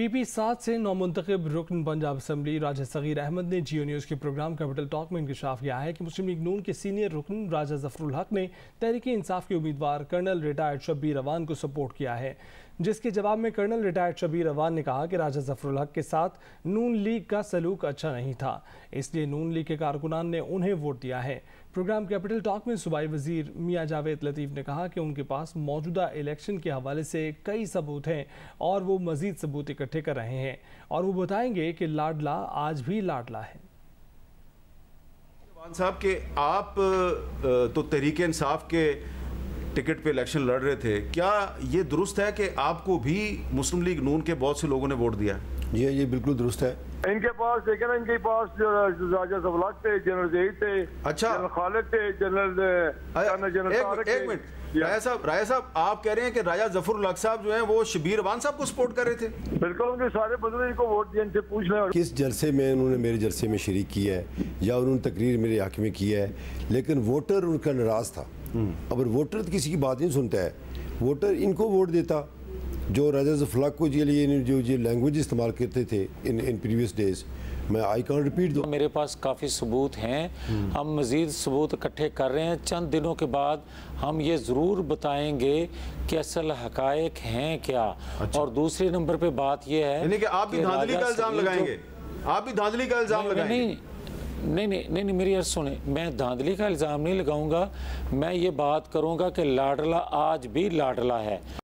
PP सात से नौ मुंतब रुकन पंजाब असम्बली राजा सगीर अहमद ने जियो न्यूज़ के प्रोग्राम कैपिटल टॉक में इंकशाफ किया है कि मुस्लिम लीग नून के सीनियर रुकन राजा जफरुल हक ने तहरीकी इंसाफ के उम्मीदवार कर्नल रिटायर्ड शब्बीर अवान को सपोर्ट किया है जिसके जवाब में कर्नल रिटायर्ड शबीर अवान ने कहा कि राजा जफरुल हक के साथ नून लीग का सलूक अच्छा नहीं था इसलिए नून लीग के कारकुनान ने उन्हें वोट दिया है प्रोग्राम कैपिटल टॉक में सूबाई वजीर मियाँ जावेद लतीफ़ ने कहा कि उनके पास मौजूदा इलेक्शन के हवाले से कई सबूत हैं और वो मजीद सबूत इकट्ठे कर रहे हैं और वो बताएंगे कि लाडला आज भी लाडला है साहब के आप तो तहरीक इंसाफ के टिकट पे इलेक्शन लड़ रहे थे क्या ये दुरुस्त है कि आपको भी मुस्लिम लीग नून के बहुत से लोगों ने वोट दिया है जी ये बिल्कुल दुरुस्त है इनके पास देखे ना इनके पास जो राजा सबलाक थे जनरल जहीद थे अच्छा जनरल खालिद थे जनरल जनरल एक मिनट राया साहब राया साहब आप कह रहे हैं कि राजा जफर उल्लाक साहब जो हैं वो शबीर अवान साहब को सपोर्ट कर रहे थे बिल्कुल उनके सारे बदले इनको वोट दिए इनसे पूछ लें किस जलसे में उन्होंने मेरे जलसे में शरीक किया है या उन्होंने तकरीर मेरे हक में किया है लेकिन वोटर उनका नाराज था हम्म। अब वोटर किसी की बात नहीं सुनता है वोटर इनको वोट देता जो ऑफ लक को के लिए जो ये लैंग्वेज इस्तेमाल करते थे इन इन प्रीवियस डेज़ मैं आई कॉन्ट रिपीट दो मेरे पास काफ़ी सबूत हैं hmm. हम मज़ीद सबूत इकट्ठे कर रहे हैं चंद दिनों के बाद हम ये ज़रूर बताएंगे कि असल हक हैं क्या अच्छा। और दूसरे नंबर पर बात यह है कि आप भी धांधली का इल्ज़ाम लगाएंगे आप भी धांधली का इल्ज़ाम लगाएंगे नहीं नहीं नहीं नहीं नहीं मेरी यार सुने मैं धांधली का इल्ज़ाम नहीं लगाऊंगा मैं ये बात करूंगा कि लाडला आज भी लाडला है